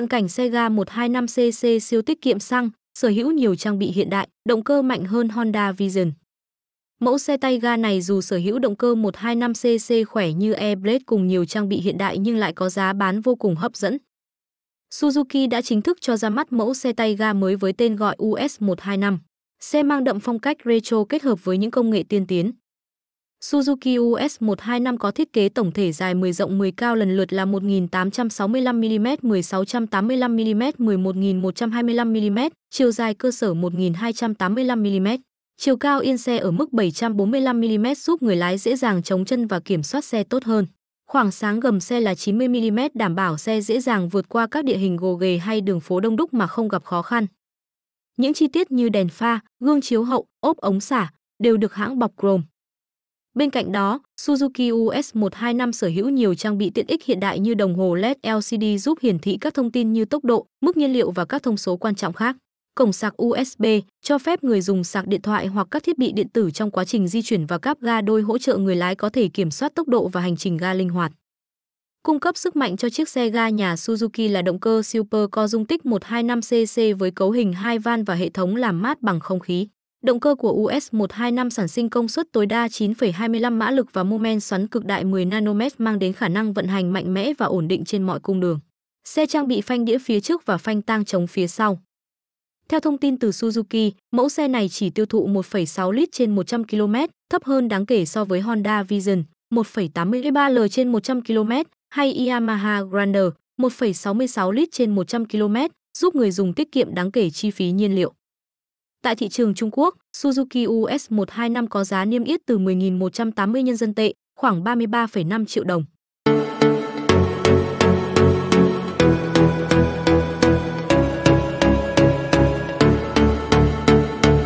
Cận cảnh xe ga 125cc siêu tiết kiệm xăng, sở hữu nhiều trang bị hiện đại, động cơ mạnh hơn Honda Vision. Mẫu xe tay ga này dù sở hữu động cơ 125cc khỏe như Airblade cùng nhiều trang bị hiện đại nhưng lại có giá bán vô cùng hấp dẫn. Suzuki đã chính thức cho ra mắt mẫu xe tay ga mới với tên gọi US125. Xe mang đậm phong cách retro kết hợp với những công nghệ tiên tiến. Suzuki US125 có thiết kế tổng thể dài 10 rộng 10 cao lần lượt là 1865mm, 1685mm, 11125mm, chiều dài cơ sở 1285mm. Chiều cao yên xe ở mức 745mm giúp người lái dễ dàng chống chân và kiểm soát xe tốt hơn. Khoảng sáng gầm xe là 90mm đảm bảo xe dễ dàng vượt qua các địa hình gồ ghề hay đường phố đông đúc mà không gặp khó khăn. Những chi tiết như đèn pha, gương chiếu hậu, ốp ống xả đều được hãng bọc chrome. Bên cạnh đó, Suzuki US125 sở hữu nhiều trang bị tiện ích hiện đại như đồng hồ LED LCD giúp hiển thị các thông tin như tốc độ, mức nhiên liệu và các thông số quan trọng khác. Cổng sạc USB cho phép người dùng sạc điện thoại hoặc các thiết bị điện tử trong quá trình di chuyển và cáp ga đôi hỗ trợ người lái có thể kiểm soát tốc độ và hành trình ga linh hoạt. Cung cấp sức mạnh cho chiếc xe ga nhà Suzuki là động cơ Super có dung tích 125cc với cấu hình hai van và hệ thống làm mát bằng không khí. Động cơ của US-125 sản sinh công suất tối đa 9,25 mã lực và mô men xoắn cực đại 10 nanomet mang đến khả năng vận hành mạnh mẽ và ổn định trên mọi cung đường. Xe trang bị phanh đĩa phía trước và phanh tang chống phía sau. Theo thông tin từ Suzuki, mẫu xe này chỉ tiêu thụ 1,6 lít trên 100 km, thấp hơn đáng kể so với Honda Vision 1,83L trên 100 km hay Yamaha Grander 1,66 lít trên 100 km, giúp người dùng tiết kiệm đáng kể chi phí nhiên liệu. Tại thị trường Trung Quốc, Suzuki US125 có giá niêm yết từ 10.180 nhân dân tệ, khoảng 33,5 triệu đồng.